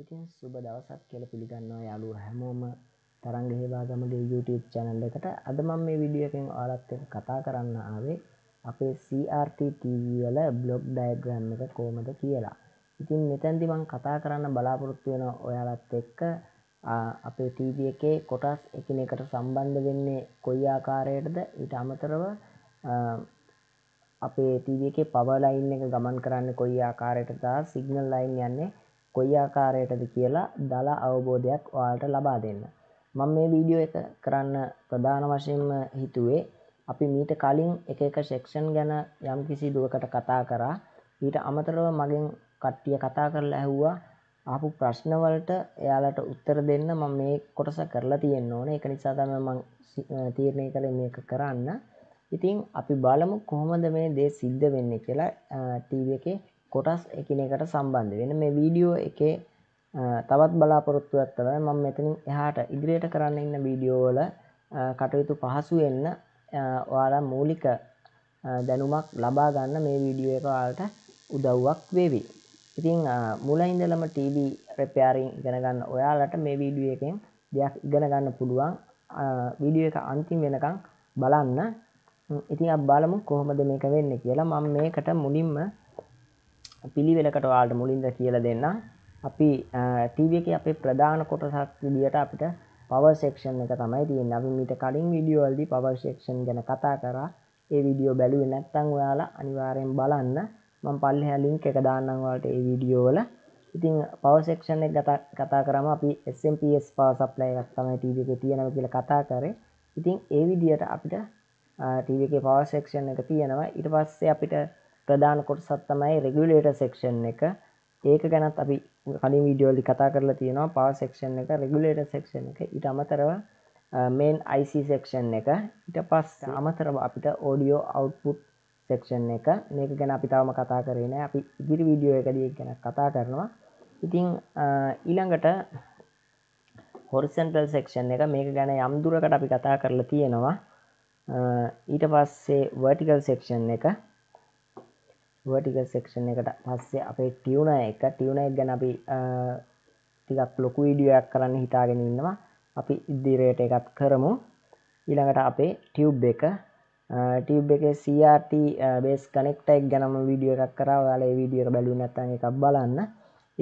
ඉතින් සුබ දවසක් කියල පිළිගන්නවා යාලු හැමෝම තරන්ග හේවාගමගේ YouTube චැනල් එකට අද මම මේ විඩියකෙන් ආලත්ත කතා කරන්න ආවේ අපේ CRTTVල බ්ලොග් ඩයිග්‍රම් එක කෝමද කියලා ඉතින් මෙතැන්දිමං කතා කරන්න බලාපොරොත්තු වෙන ඔයාලත් එක්ක අපේ TV එකේ කොටස් එකනකට සම්බන්ධ වෙන්නේ කොයි ආකාරයටද ඉට අමතරව අපේ TV එක පවලයින් එක ගමන් කරන්න කොයි ආකාරයට තා සිගනල් ලයින් යන්නේ කොයි ආකාරයටද කියලා දලා අවබෝධයක් ඔයාට ලබා දෙන්න. මම මේ වීඩියෝ එක කරන්න ප්‍රධාන වශයෙන්ම හිතුවේ අපි මීට කලින් එක එක සෙක්ෂන් ගැන යම් කිසි දුවකට කතා කරා ඊට අමතරව මගෙන් කට්ටිය කතා කරලා ඇහුවා ආපු ප්‍රශ්නවලට එයාලට උත්තර දෙන්න මම මේ කොටස කරලා තියෙන්න ඕන එක නිසා තමයි මම තීරණය කළේ මේක කරන්න. ඉතින් අපි බලමු කොහොමද මේ දේ සිද්ධ වෙන්නේ කියලා ටීවී එකේ කොටස් එකනකට සම්බන්ධ වෙන මේ වීඩියෝ එකේ තවත් බලාපොරොත්තු ඇත්තව මං මෙතනින් එහාට ඉදිරියට කරන්න ඉන්න වීඩියෝවල කටයුතු පහසුවෙන්න ඔයාලා මූලික දැනුමක් ලබා ගන්න මේ වීඩියෝ එක වාලට උදව්වක් වේවි ඉතිං මුලයින්දලම ටීබ ප්‍රපාරිං ගෙනගන්න ඔයාලට මේ වීඩිය එකෙන් දෙයක් ඉගෙන ගන්න පුළුවන් වීඩිය එක අන්තිම් වෙනකං බලන්න ඉතින් බලමු කොහොමද මේක වෙන්න කියලා මම මේකට මුලින්ම පිළිවෙලකට ඔයාලට මුලින්ද කියලා දෙන්න. අපි TV එකේ අපේ ප්‍රධාන කොටසක් විදියට අපිට power section එක තමයි තියෙන්නේ. අපි මීට කලින් වීඩියෝ වලදී power section ගැන කතා කරා. ඒ වීඩියෝ බැලුවේ නැත්නම් ඔයාලා අනිවාර්යෙන් බලන්න. මම පල්ලෙහා link එක දාන්නම් ඔයාලට ඒ වීඩියෝ වල. ඉතින් power section එක කතා කරාම අපි SMPS power supply එකක් තමයි TV එකේ තියෙනවා කියලා කතා කරේ. ඉතින් ඒ විදියට අපිට TV එකේ power section එක තියෙනවා. ඊට පස්සේ අපිට ප්‍රධාන කොටසත් තමයි රෙගියුලේටර් සෙක්ෂන් එක. ඒක ගැනත් අපි කලින් වීඩියෝලි කතා කරලා තියෙනවා පා සෙක්ෂන් එක රෙගුලේටර් සෙක්ෂන් එක ඊට අමතරව මේන් IC සෙක්ෂන් එක ඊට පස් අමතරව අපිට ඕඩියෝ අවුට්පුට් සෙක්ෂන් එක මේක ගැන අපි තවම කතා කරන අපි ඉදිරි වීඩියෝ එකදී ගැන කතා කරනවා ඉතිං ඊළඟට හොරිසන්ටල් සෙක්ෂන් එක මේක ගැන යම්දුරකට අපි කතා කරලා තියෙනවා ඊට පස්සේ වර්ටිකල් සෙක්ෂන් එක වටිකල් සෙක්ෂන් එකට පස්සේ අපේ ටියවුණ එක ටියවුණ එක ගැන අපි ටිකක් ලොකු විඩියයක් කරන්න හිතාගෙන ඉන්නවා අපි ඉදිරයට එකත් කරමු ඊළඟට අපේ ටියබ් එක ටියබ් එක CRT බේස් කනෙක්ට එක් ගැනම විඩිය එකක් කරා යාලේ විඩියක බැලු නැත්තන් එකක් බලන්න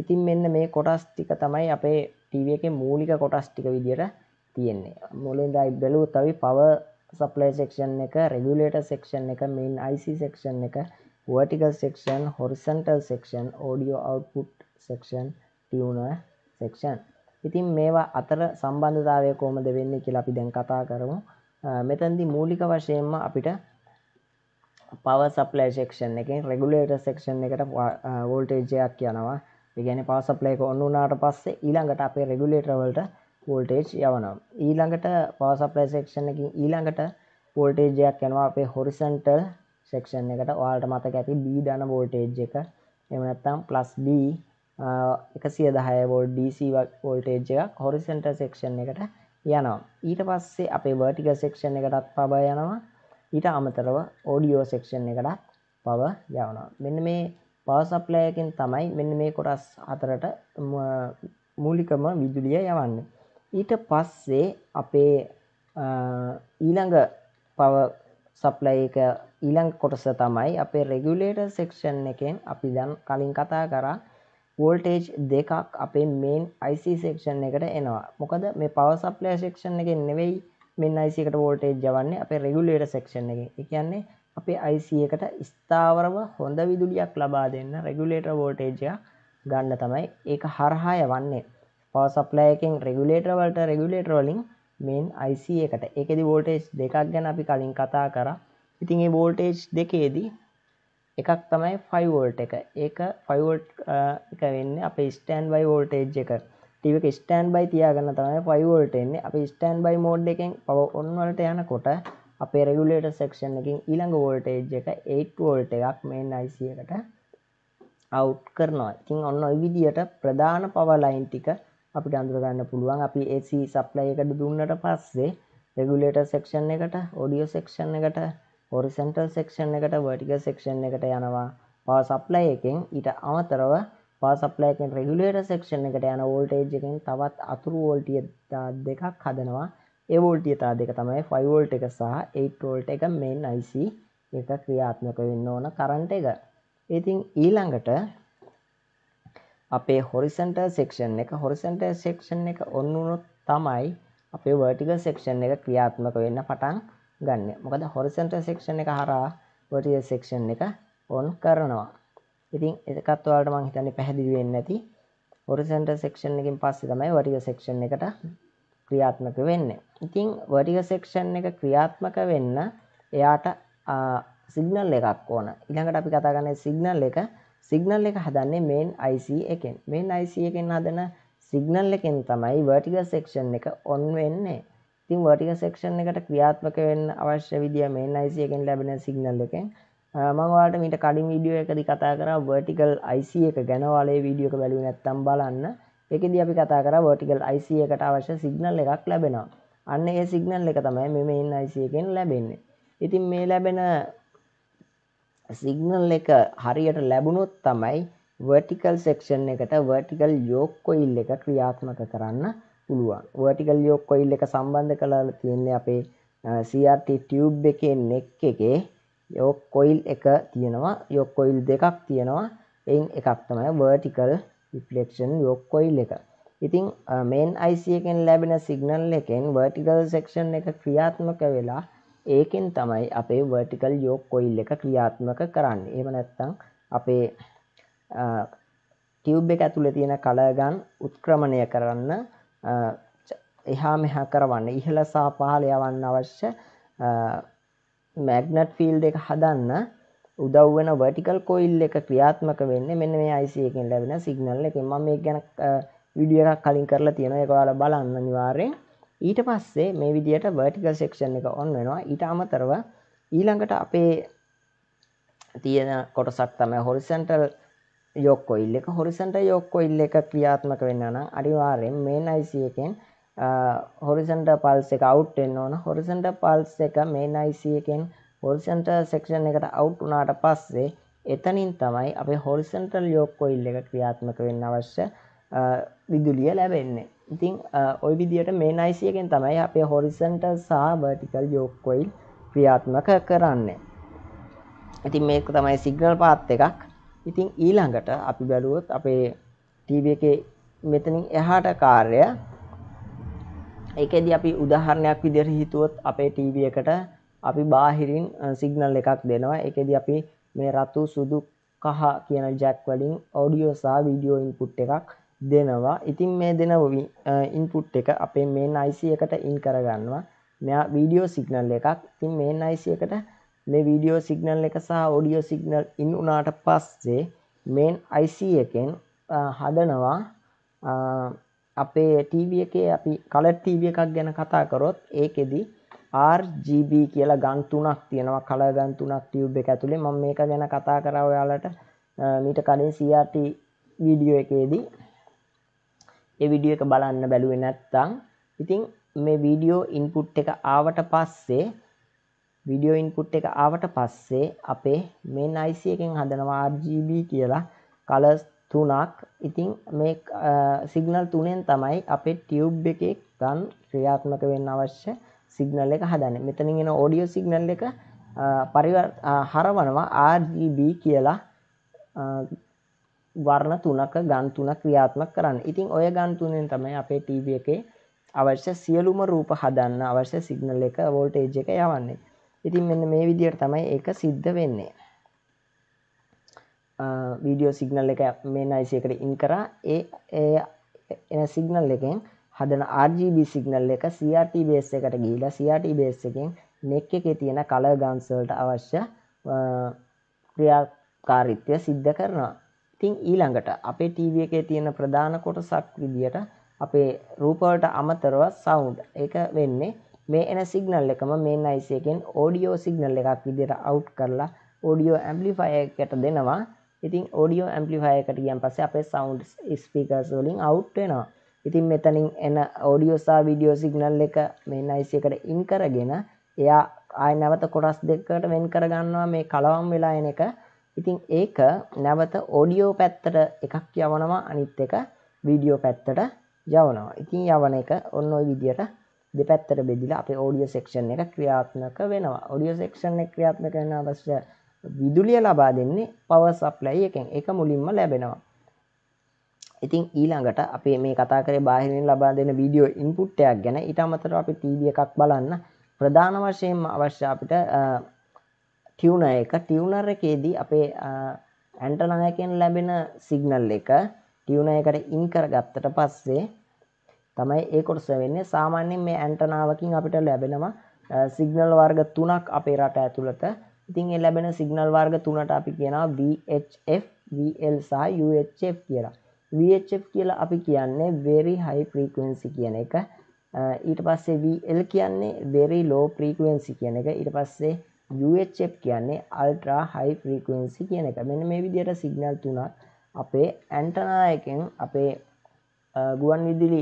ඉතින් මෙන්න මේ කොටස් ටික තමයි අපේ ටීව එක මූලික කොටස් ටික විදියට තියෙන්නේ මුලින්දයි බැලූ තවි පව සප්ලයි සෙක්ෂන් එක රෙගුලේට සෙක්ෂන් එක මෙන් IC සෙක්ෂන් එක vertical section horizontal section audio output section tuner section ඉතින් මේවා අතර සම්බන්ධතාවය කෝමද වෙන්න කියලා අපි දැන් කතා කරමු මෙතැන්දි මූලික වශයෙන්ම අපිට පව සප්ලයි සෙක්ෂන් එකෙන් රෙගුලේට සෙක්ෂන් එකට වෝල්ටේජයක් යනවා ගැන පවසප්ලයක ඔන්න වනාට පස්සේ ඊළඟට අපේ රෙගුලේටවලට පෝල්ටේජ් යවනවා ඊළඟට පවසප්ලයි සෙක්ෂන් එකින් ඊළඟට පෝල්ටේජයක් යනවා අපේ හොරිසන්ටල් සෙක්ෂන් එකට ඔයාලට මතක ඇති බී දන වෝල්ටේජ් එක එමනත්තම් ප්ලස් B එක සිය දහය වෝල් DC වෝල්ටේජ් එකක් හොරිසෙන්ට සෙක්ෂන් එකට යනවා ඊට පස්සේ අපේ වර්ටික සෙක්ෂන් එකටත් පබ යනවා ඊට අමතරව ඕඩියෝ සෙක්ෂන් එකටත් පව යවනවා මෙන්න මේ පවසප්ලයකින් තමයි මෙන්න මේ කොටස් අතරට මූලිකම විදුලිය යවන්න ඊට පස්සේ අපේ ඊළඟ පව සප්ලයි එක ඊළං කොටස තමයි අපේ රෙගුලේට සෙක්ෂන් එකෙන් අපි දන් කලින් කතා කරා වෝල්ටේජ් දෙකක් අපේ මේන් අයිසි සෙක්ෂන් එකට එනවා මොකද මේ පව සප්ලය සෙක්ෂන් එක නෙවෙයි මෙන්න අයිසිකට වෝල්ටේජ් ජවන්නේ අප රෙගුලේට සෙක්ෂන් එක කියන්නේ අපේ අයිසි එකට ස්ථාවරව හොඳ විදුලියක් ලබා දෙන්න රෙගුලේට වෝල්ටේජය ගන්න තමයි ඒක හරහාය වන්නේ පව සප්ලයකෙන් රෙගුලේටවලට රෙගුලේටරෝලිින් මෙන් අයිසි එකට එකෙදි වෝල්ටේජ් දෙකක් ගැන අපි කලින් කතා කර ඉතින් ඒ වෝල්ටේජ් දෙකේදී එකක් තමයි ෆයිවෝල්ට එක ඒක ෆයිවෝල්ට් එක වෙන්න අප ස්ටන් බයි වෝල්ටේජ් එක ටිවක ස්ටන් බයි තියාගන්න තමයි ෆයිවෝල්ට එන්නේ අපි ස්ටන් බයි මෝඩ් එකෙන් පව ඔන්වලට යන කොට අපේ රෙගුලේට සෙක්ෂන් එකින් ඊළඟ වෝල්ටේජ් එක 8 වෝල්ට එකක් මෙන් අයිසියකට අවු් කරනවා ඉතින් ඔන්න ඔයි විදියට ප්‍රධාන පවලයින් ටික අපිට අඳුරගන්න පුළුවන් අපි ඒසි සප්ලය එකට දුන්නට පස්සේ රෙගුලේට සෙක්ෂන් එකට ඔඩියෝ සෙක්ෂන් එකට හොරිසන්ටල් සෙක්ෂන් එකට වටික සෙක්ෂන් එකට යනවා පා සප්ලය එකෙන් ඊට අමතරව පා සප්ලයකෙන් රෙගුලේට සෙක්ෂන් එකට යන වෝල්ටේජ් එකෙන් තවත් අතුරු වෝල්ටිය දෙකක් හදනවා ඒවෝල්ටිය තා දෙක තමයි ෆයිවෝල්ට එක සහ 8ෝල්ට එක මෙන් අයිසි එක ක්‍රියාත්මක වෙන්න ඕන කරන්ට එක ඉතින් ඊළඟට අපේ හොරිසන්ටර් සෙක්ෂන් එක හොරිසන්ටර් සෙක්ෂන් එක ඔන්නුනොත් තමයි අපේ වර්ටිකල් සෙක්ෂන් එක ක්‍රියාත්මක වෙන්න පටන් ගන්න මොකද හොරිසන්ටර් සෙක්ෂන් එක හරා වර්ටිකල් සෙක්ෂන් එක ඔන් කරනවා ඉතින් එකත්වාට මං හිතන්නේ පැහැදිලි වෙන්න ඇති හොරිසන්ටර් සෙක්ෂන් එකින් පස්සේ තමයි වටික සෙක්ෂන් එකට ක්‍රියාත්මක වෙන්න ඉතිං වටික සෙක්ෂන් එක ක්‍රියාත්මක වෙන්න එයාට සිගනල් එකක් ඕන ඉළඟට අපි කතාගන්න සිගනල් එක සිගනල් එක හදන්නේ මෙන් IC එකෙන් මෙන් IC එකෙන් හදන සිගනල් එකෙන් තමයි වර්ටික සෙක්ෂන් එක ඔන් වෙන්නේ තින් වටික සෙක්ෂන් එකට ක්‍රියාත්මක වෙන්න අවශ්‍ය විදිිය මෙන් IC එකෙන් ලැබෙන සිගනල් එකෙන් මංවාට මට කඩින් විඩියෝ එකදි කතා කර වර්ටිකල් IC එක ගැනවාලේ වීඩියෝක බැලි නැත්තම් බලන්න එකද අපි කතා කර වර්ටිකල් IC එකට අවශ්‍ය සිගනල් එකක් ලැබෙනවා අන්න ඒ සිගනල් එක තමයි මෙම IC එකෙන් ලැබෙන්නේ ඉතින් මේ ලැබෙන සිග්නල් එක හරියට ලැබුණොත් තමයි වර්ටිකල් සෙක්ෂන් එකට වර්ටිකල් යෝක් කොයිල් එක ක්‍රියාත්මක කරන්න පුළුවන් වර්ටිකල් යෝක් කොයිල් එක සම්බන්ධ කලාල තියෙන්නේ අපේ CRT ටියබ් එකේ නෙක් එකේ යෝක් කොයිල් එක තියෙනවා යොක් කොයිල් දෙකක් තියෙනවා එයින් එකක් තමයි වර්ටිකල් රිෆලෙක්ෂන් යොක් කොයිල් එක ඉතිං මේන් අයිසියකෙන් ලැබෙන සිගනල් එකෙන් වර්ටිකල් සෙක්ෂන් එක ක්‍රියාත්මක වෙලා ඒකෙන් තමයි අපේ වර්ටිකල් යෝක් කොයිල් එක ක්‍රියාත්මක කරන්න එම නැත්තං අපේ ටියව් එක ඇතුළ තියෙන කලගන් උත්ක්‍රමණය කරන්න එහා මෙහා කරවන්න ඉහළ සා පහල යවන්න අවශ්‍ය මැග්නට් ෆිල් එක හදන්න උදව් වෙන වටිකල් කොයිල් එක ක්‍රියාත්මක වෙන්න මෙන්න මේ අයිසියකෙන් ලැබෙන සිගනල්ල එක ම මේ ගැන විඩිය එකක් කලින් කරලා තියෙන එකවාල බලන්න නිවාරෙන් ඊට පස්සේ මේ විදියට වර්ටිකල් සෙක්ෂන් එක ඔන්න වෙනවා ඊට අමතරව ඊළඟට අපේ තියෙන කොටසක් තමයි හොරිසන්ටල් යොක්කොයිල් එක හොරිසන්ට යොක්කොයිල් එක ක්‍රියාත්මක වෙන්න නම් අනිවාර්යෙන් මේ නයිසි එකෙන් හොරිසන්ට පල්ස එක අවුට්ෙන්න්න ඕන හොරිසන්ට පල්ස් එක මේ නයිසියකෙන් හොරිසන්ට සෙක්ෂන් එකට අවුට් වනාට පස්සේ එතනින් තමයි අප හොරිසන්ටල් යෝක්කොඉල්ල එක ක්‍රියාත්මක වෙන්න අවශ්‍ය විදුලිය ලැබෙන්නේ ඉතිං ඔය විදියට මේ නයිසියකෙන් තමයි අපේ හොරිසන්ට සහ බටිකල් යෝක්කොයිල් ක්‍රියාත්මක කරන්න ඉතින් මේක තමයි සිගනල් පාත් එකක් ඉතිං ඊළඟට අපි බැලුවොත් අපේ ටීව එක මෙතනින් එහාට කාර්ය එකද අපි උදාහරණයක් විදිර හිතුවොත් අපේ ටීව එකට අපි බාහිරින් සිගනල් එකක් දෙනවා එකද අපි මේ රතු සුදු කහ කියන ජැක් වලින් ඔඩියෝ සහ විඩියෝ ඉන්පුට් එකක් දෙනවා ඉතින් මේ දෙන ඉන්පුට් එක අපේ මේ අයිසි එකට ඉන් කරගන්නවා මෙයා වීඩියෝ සිගනල් එකක් තින් මේ අයිසි එකට මේ වීඩියෝ සිගනල් එක සහ ඔඩියෝ සිගනල් ඉන් උනාට පස්සේ මේන් අයිසි එකෙන් හදනවා අපේ ටීව එක අපි කලට ටීව එකක් ගැන කතා කරොත් ඒකෙදී RGB කියලා ගන්තුනක් තියෙනවා කල ගන්තුනක් ටියව් එක ඇතුළේ මම මේක ගැන කතා කරා ඔයාලට මීට කලින් CRT වීඩියෝ එකේදී ඒ විඩිය එක බලන්න බැලුවේ නැත්තං ඉතිං මේ වීඩියෝ ඉන්පුට් එක ආවට පස්සේ විඩියෝ ඉන්පුට් එක ආවට පස්සේ අපේ මේ නයිසි එකෙන් හදනවා RGB කියලා කලස් තුනක් ඉතිං මේ සිගනල් තුනෙන් තමයි අපේ ටියව් එකේ ගන් ක්‍රියාත්මක වෙන්න අවශ්‍ය සිගනල් එක හදන්න මෙතනින් එන ඔඩියෝ සිගනල් එක පරිවර් හරවනවා RGB කියලා වර්ණ තුනක ගන් තුනක් ක්‍රියාත්මක කරන්න. ඉතින් ඔය ගන් තුනෙන් තමයි අපේ TV එකේ අවශ්‍ය සියලුම රූප හදන්න අවශ්‍ය සිග්නල් එක වෝල්ටේජ් එක යවන්නේ. ඉතින් මෙන්න මේ විදිහට තමයි ඒක සිද්ධ වෙන්නේ. වීඩියෝ සිග්නල් එක මේ නයිසයකට ඉන් කරා ඒ එන සිග්නල් එකෙන් හදන RGB සිග්නල් එක CRT බේස් එකට ගිහිලා CRT බේස් එකෙන් නෙක් එකේ තියෙන කලර් ගන්ස් වලට අවශ්‍ය ක්‍රියාකාරීත්වය සිද්ධ කරනවා. ඉතින් ඊළඟට අපේ ටීවී එකේ තියෙන ප්‍රධාන කොටසක් විදියට අපේ රූප වලට අමතරව සවුන්ඩ් ඒක වෙන්නේ මේ එන සිග්නල් එකම මේන් IC එකෙන් ඔඩියෝ සිග්නල් එකක් විදියට අවුට් කරලා ඔඩියෝ ඇම්ප්ලිෆයර් එකට දෙනවා. ඉතින් ඔඩියෝ ඇම්ප්ලිෆයර් එකට ගියන් පස්සේ අපේ සවුන්ඩ් ස්පීකර්ස් වලින් අවුට් වෙනවා. ඉතින් මෙතනින් එන ඔඩියෝසා විඩියෝ සිග්නල් එක මේ නයිසිකට ඉන් කරගෙන එයා ආය නැවත කොටස් දෙකට වෙන් කරගන්නවා මේ කලවම් වෙලා එන එක ඉතින් ඒක නැවත ඕඩියෝ පැත්තට එකක් යවනවා අනිත් එක විඩියෝ පැත්තට යවනවා ඉතින් යවන එක ඔන්න ඔයි විදියට දෙපැත්තර බෙදිලා අප ෝඩිය සෙක්ෂන් එක ක්‍රියාත්මක වෙනවා ඔඩියෝ සෙක්ෂණ ක්‍රියාත්ම කරන අවශ්‍ය විදුලිය ලබා දෙන්නේ පවසප්ලයි එකෙන් එක මුලින්ම ලැබෙනවා ඉතින් ඊළඟට අපේ මේ කතා කරේ බාහිරින් ලබා දෙන වීඩියෝ ඉන්පුට්ටයක් ගැන ඊට අමතරව අපි ටීවී එකක් බලන්න ප්‍රධාන වශයෙන්ම අවශ්‍ය අපිට ටියවුන එක ටියවුනර් එකේදී අපේ ඇන්ටනායකෙන් ලැබෙන සිගනල් එක ටියවුණ එකට ඉන් කර ගත්තට පස්සේ තමයි ඒ කොටස වෙන්නේ සාමාන්‍යෙන් මේ ඇන්ටනාවකින් අපිට ලැබෙනවා සිගනල් වර්ග තුනක් අපේ රට ඇතුළත ඉතින් එ ලැබෙන සිගනල් වර්ග තුනට අපි කියනවා VHF VL සහ UHF කියලා VHF කියලා අපි කියන්නේ වෙරි හයි ප්‍රීකවෙන්සි කියන එක ඊට පස්සේ VL කියන්නේ වෙරි ලෝ ප්‍රීකවෙන්සි කියන එක ඉට පස්සේ UHF කියන්නේ අල්ට්‍රා හයි ෆ්‍රීකන්සි කියන එක මෙන්න මේ විදියට සිගනල් තුනක් අපේ ඇන්ටනායකෙන් අපේ ගුවන් විදිලි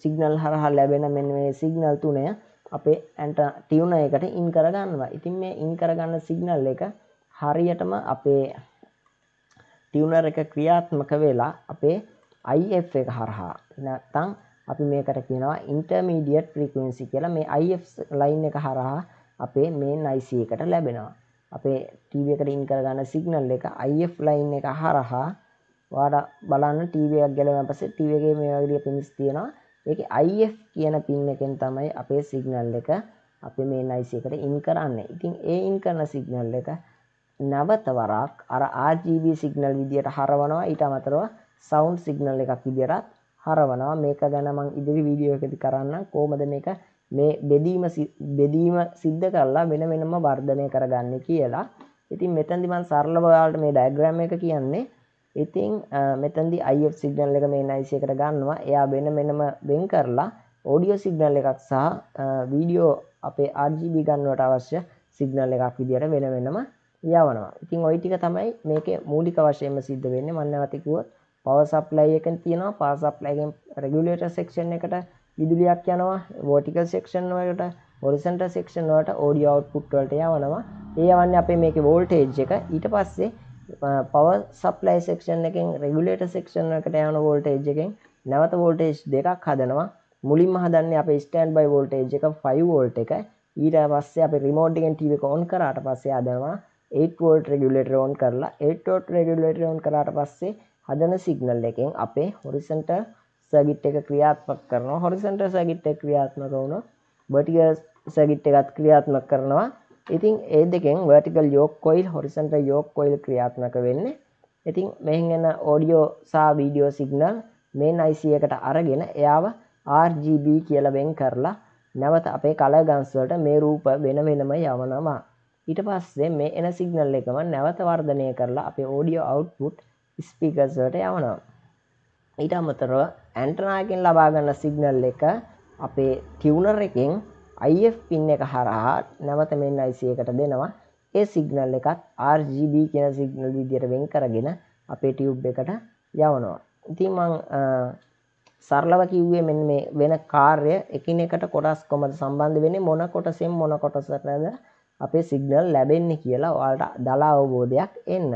සිගනල් හරහා ලැබෙන මෙන්න මේ සිගනල් තුනය අපේ ඇන්ට ටියවුණ එකට ඉන් කරගන්නවා ඉතින් මේ ඉන් කරගන්න සිගනල් එක හරියටම අපේ ටියවුණර් එක ක්‍රියාත්මක වෙලා අපේ IF එක හරහා නැත්තං අපි මේකට කියනවා ඉන්ටර්මීඩියට් ෆ්‍රීකන්සි කියලා මේ IF ලයින් එක හරහා අපේ මේන් අයිසයකට ලැබෙනවා අපේ ටීවකට ඉන් කරගන්න සිගනල් එක අයිF ලයින් එක හරහා වාඩ බලන්න ටීවයක් ගැලවන පස ටීවගේ මේ වගේිය පිමිස් තියෙනවා එක අයිF කියන පින් එකෙන් තමයි අපේ සිගනල් එක අපි මේ නයිසයකට ඉන් කරන්න ඉතින් ඒ ඉන් කරන සිගනල් එක නැවත වරක් අර ආජීව සිගනල් විදියට හරවනවා ඊට අමතරව සෞන්් සිගනල් එකක් විදිරත් හරවනවා මේක ගැනමං ඉදිරි වීඩියෝ එකති කරන්න කෝමද මේක මේ බෙදීම බෙදීම සිද්ධ කරලා වෙන වෙනම වර්ධනය කරගන්න කියලා ඉතින් මෙතැදි මන් සරල බයාලට මේ ඩයිග්‍රම් එක කියන්නේ ඉතිං මෙතැදි අයි සිගනල් එක මේ නයිසියකට ගන්නවා එයා වෙන මෙනම වෙන් කරලා ඕඩියෝ සිගනල් එකක් සහ වීඩියෝ අපේ RGB ගන්නවට අවශ්‍ය සිගනල් එකක් විදිහට වෙන වෙනම යවනවා ඉතිං ඔයිටික තමයි මේක මූලික වශයෙන්ම සිද්ධ වෙන්න මන්නවතිකුව පවසප්ලයි එකෙන් තියෙනවා පාසප්ලයිගෙන් රෙගුලේට සෙක්ෂන් එකට විදුලියක් යනවා වෝටිකල් සෙක්ෂන් වලට හොරිසන්ට සෙක්ෂන් වලට ඕඩිය අවුට්පුට් වලට යවනවා ඒ යවන්නේ අපේ මේකේ වෝල්ටේජ් එක ඊට පස්සේ පව සප්ලයි සෙක්ෂන් එකෙන් රෙගුලේට සෙක්ෂන් එකට යන වෝල්ටේජ් එකෙන් නැවත වෝල්ටේජ් දෙකක් හදනවා මුලින්ම හදන්නේ අපේ ස්ටෑන්ඩ් බයි වෝල්ටේජ් එක 5 වෝල්ට් එක ඊට පස්සේ අපේ රිමෝට් එකෙන් ටීවී එක ඔන් කරාට පස්සේ හදනවා 8 වෝල්ට් රෙගුලේටර් ඔන් කරලා 8 වෝල්ට් රෙගුලේටර් ඔන් කරාට පස්සේ හදන සිග්නල් එකෙන් අපේ හොරිසන්ටල් සැගිට් එක ක්‍රියාත්මක් කරනවා හොරිසන්ට සැගිට් එක ක්‍රියාත්මක වුණු බටිය සැගිට් එකත් ක්‍රියාත්මක් කරනවා ඉතින් ඒ දෙකෙන් වැටිකල් යෝක් කොයිල් හොරිසන්ට යෝක් කොයිල් ක්‍රියාත්මක වෙන්න ඉතින් මෙහින් එන ඕඩියෝ සා වීඩියෝ සිගනල් මේ අයිසි එකට අරගෙන එයාව RGB කියලවෙන් කරලා නැවත අපේ කලගන්ස්වලට මේ රූප වෙන වෙනම යවනවා ඊට පස්සේ මේ එන සිගනල් එකම නැවත වර්ධනය කරලා අපේ ඕඩියෝ අවුට්පුට් ස්පිකර්ස්වට යවනවා ඊට අමතරව ඇන්ටනායකෙන් ලබාගන්න සිගනල් එක අපේ ටිවනර් එකෙන් අයිF පින් එක හරහා නැවත මෙන් අයිසියකට දෙනවා ඒ සිගනල් එකත් RGB කියෙන සිගනල් විදියට වෙන් කරගෙන අපේ ටියුබ් එකට යවනවා ඉතිමං සරලව කිව්වේ මෙ මේ වෙන කාර්ය එකින එකට කොටස් කොමට සම්බන්ධ වෙන මොන කොටසෙන් මොන කොටසරද අපේ සිගනල් ලැබෙන්නේ කියලා වාට දලා අවබෝධයක් එන්න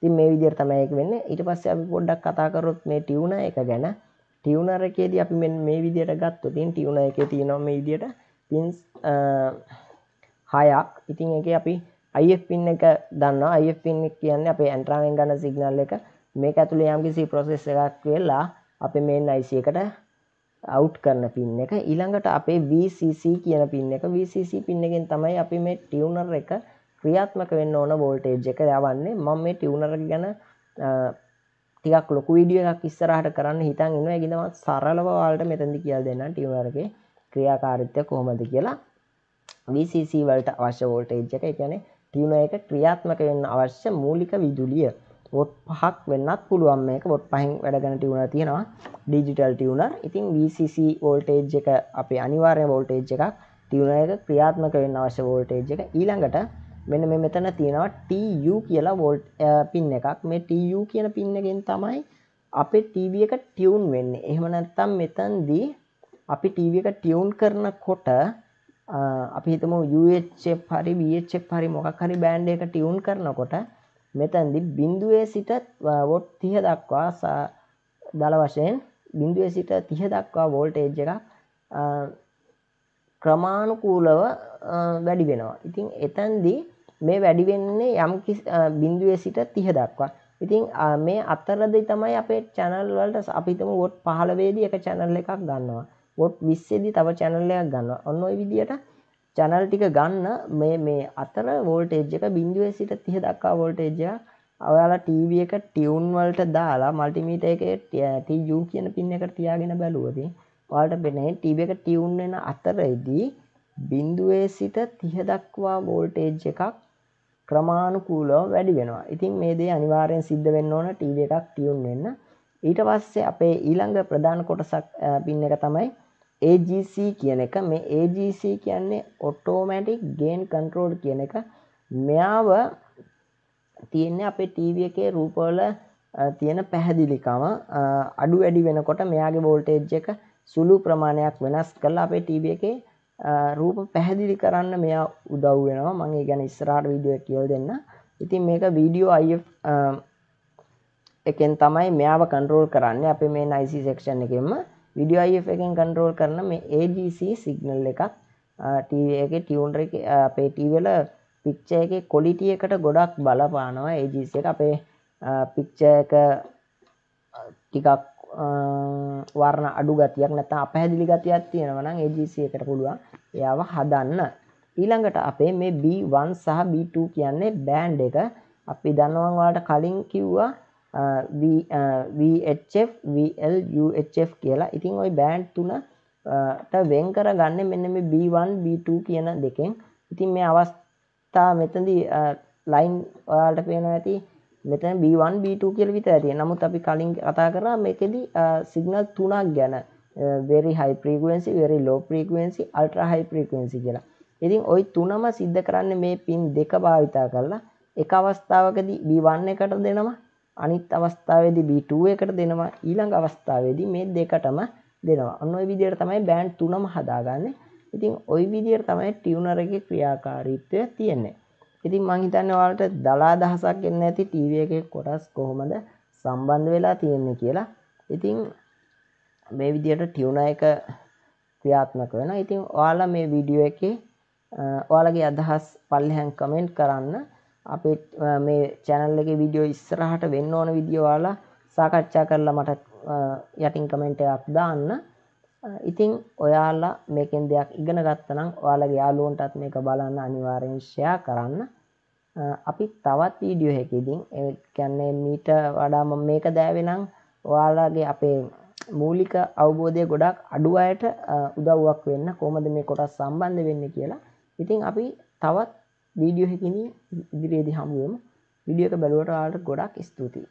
ඉතින් මේ විදිහට තමයි ඒක වෙන්නේ. ඊට පස්සේ අපි පොඩ්ඩක් කතා කරොත් මේ ටියුනර් එක ගැන. ටියුනර් එකේදී අපි මෙන්න මේ විදිහට ගත්තොත් ඉතින් ටියුනර් එකේ තියෙනවා මේ විදිහට පින්ස් 6ක්. ඉතින් ඒකේ අපි IF pin එක දන්නවා. IF pin එක කියන්නේ අපේ ඇන්ට්‍රාවෙන් ගන්න සිග්නල් එක. මේක ඇතුලේ යම්කිසි process එකක් වෙලා අපේ main IC එකට අවුට් කරන පින් එක. ඊළඟට අපේ VCC කියන පින් එක. VCC පින් එකෙන් තමයි අපි මේ ටියුනර් එක ක්‍රියාත්මක වෙන්න ඕන බෝල්ටේජ් එක යවන්නේ මම මේ ටියවුනර ගැන ටිකක් ලොකු විඩියක් ඉස්සරහට කරන්න හිතන් ඉන්න ඇගිදමත් සරලවවාලට මෙතැදි කියල් දෙන්න ටිවරගේ ක්‍රියාකාරිත්‍ය කොහොමද කියලා VCC වලට අවශ්‍ය වෝල්ටේජ් එක එකැනේ ටියුන එක ක්‍රියාත්මක වෙන්න අවශ්‍ය මූලික විදුලිය ොත් පහක් වෙන්නත් පුළුවන් මේක ොත් පහින් වැඩගන ටියුණ තියෙනවා ඩිජිටල් ටියුනර් ඉතින් VCC වෝල්ටේජ් එක අපේ අනිවාර්ය වෝල්ටේජ් එකක් ටියුණ එක ක්‍රියාත්මක වෙන්න අවශ්‍ය වෝල්ටේජ් එක ඊළඟට මෙන්න මේ මෙතන තියෙනවා TU කියලා වෝල්ට් පින් එකක් මේ TU කියන පින් එකෙන් තමයි අපේ TV එක ටියුන් වෙන්නේ. එහෙම නැත්නම් මෙතනදී අපි TV එක ටියුන් කරනකොට අපි හිතමු UHF හරි VHF හරි මොකක් හරි බෑන්ඩ් එක ටියුන් කරනකොට මෙතැන්දි බිින්දුවේ සිට වොට් තිහ දක්වා දළ වශයෙන් බිින්දුවේ සිට තිහ දක්වා වෝල්ට එජ් එකක් ක්‍රමාණුකූලව වැඩි වෙනවා ඉතින් එතැන්දී මේ වැඩිවෙන්නේ යම් බින්දුවේ සිට තිහ දක්වා ඉතින් මේ අත්තරදි තමයි අපේ චැනල් වලට අපිතම ගොට් පහලවේදී එක චැනල් එකක් ගන්නවා ගොට් විස්සේදි තව චැනල්ලයක් ගන්න ඔන්න ඔයි විදියට චැනල් ටික ගන්න මේ මේ අතර වෝල්ටේජ් එක බින්දුවේ සිට තිහ දක්වා වෝල්ටේජයක් ඔයාලා ටීව එක ටියවුන් වලට දාලා මල්ටිමීට එක ටජූ කියන පින්න එකට තියාගෙන බැලුවද වාට පෙනේ ටීව එක ටියවුන් වෙන අතරයිදී බින්දුවේ සිට තිහ දක්වා වෝල්ටේජ් එකක් ක්‍රමානුකූලව වැඩි වෙනවා ඉතින් මේ දේ අනිවාරයෙන් සිද්ධ වෙන්න ඕන ටීව එකක් ටියුන් වෙන්න ඊට පස්සේ අපේ ඊළඟ ප්‍රධාන කොටසක් පින්න එක තමයි AGC කියන එක මේ AGC කියන්නේ ඔටෝමැටික් ගේන් කන්ට්‍රෝල් කියන එක මෙයාව තියෙන්නේ අපේ ටීව එකේ රූපවල තියෙන පැහැදිලිකම අඩු වැඩි වෙනකොට මෙයාගේ වෝල්ටේජ් එක සුළු ප්‍රමාණයක් වෙනස් කරලා අපේ ටීව එකේ රූප පැහැදිලි කරන්න මෙයා උදව් වෙනවා මගේ ගැන ස්රාර් විඩියෝ කියල් දෙන්න ඉතින් මේක වීඩියෝ අයි එකෙන් තමයි මෙයාව කන්ටරෝල් කරන්න අප මේ නයිසි සෙක්ෂන් එකෙන්ම විඩියෝ අයි එකෙන් කන්ටරෝල් කරන මේ AGC සිගනල් එකක් එක ටියවන්ර එක අපේ ටීවල පික්්ච එක කොලිටිය එකට ගොඩක් බලපානවා AGC එක අපේ පික්්ච එක ටිකක් වර්ණ අඩු ගතියක් නැතා පැදිලි ගතියක් තියෙනවනම් ඒජසියකට පුළුවන් එයාව හදන්න ඊළඟට අපේ මේ B1 සහ B2 කියන්නේ බෑන්් එක අපි දන්නවන්වාට කලින් කිව්වා VHF VL UHF කියලා ඉතින් ඔයි බෑන්් තුනට වෙන් කර ගන්න මෙන්න මේ B1 B2 කියන දෙකෙන් ඉතින් මේ අවස්ථා මෙතදී ලයින් ඔයාට පේන ඇති මෙතැන් B1 B2 කියල විත ඇතිය නමුත් අපි කලින් කතා කරා මේකෙදි සිගනල් තුනක් ගැන වෙරි හයි ප්‍රීගුවන්සි වෙරි ලෝ ප්‍රීගුවන්සි අල්ට හයි ප්‍රීකන්සි කියලා ඉතින් ඔයි තුනම සිද්ධ කරන්න මේ පින් දෙක භාවිතා කරලා එක අවස්ථාවකද B1 එකට දෙනවා අනිත් අවස්ථාවේදි B2 එකට දෙනවා ඊළඟ අවස්ථාවේදී මේ දෙකටම දෙනවා ඔන්න ඔය විදියට තමයි බෑන්ඩ් තුනම හදාගන්න ඉතින් ඔයි විදියට තමයි ටියුනරගේ ක්‍රියාකාරීත්වය තියෙන්නේ ඉතින් මං හිතන්න ඔයාලට දලා දහසක් එන්න ඇති ටීව එක කොටස් කොහොමද සම්බන්ධ වෙලා තියෙන්නේ කියලා ඉතිං මේ විදියට ටියුණ එක ක්‍රියාත්මක වෙන ඉතිං ඔයාලා මේ විඩියෝ එක ඔයාලගේ අදහස් පල්ලහැන් කමෙන්ට් කරන්න අප මේ චැනල් එක විඩියෝ ඉස්සරහට වෙන්න ඕන විදිියවාලා සාකච්ඡා කරලා මට යටින් කමෙන්ටයක් දාන්න ඉතිං ඔයාලා මේකෙන් දෙයක් ඉගෙන ගත්තනම් ඔයාලගේ යාලුවන්ටත් මේක බලන්න අනිවාරෙන්ශයා කරන්න අපි තවත් වීඩියෝ හැකිදින් කැන්නේ මීට වඩා මම මේක දෑවෙනම් ඔයාලාගේ අපේ මූලික අවබෝධය ගොඩක් අඩු අයට උදව්වක් වෙන්න කොමද මේ කොටස් සම්බන්ධ වෙන්න කියලා ඉතින් අපි තවත් වීඩියෝ හැකිනි ඉදිරියේදි හමුුවම විඩියක බැලුවට ආට ගොඩක් ස්තුතියි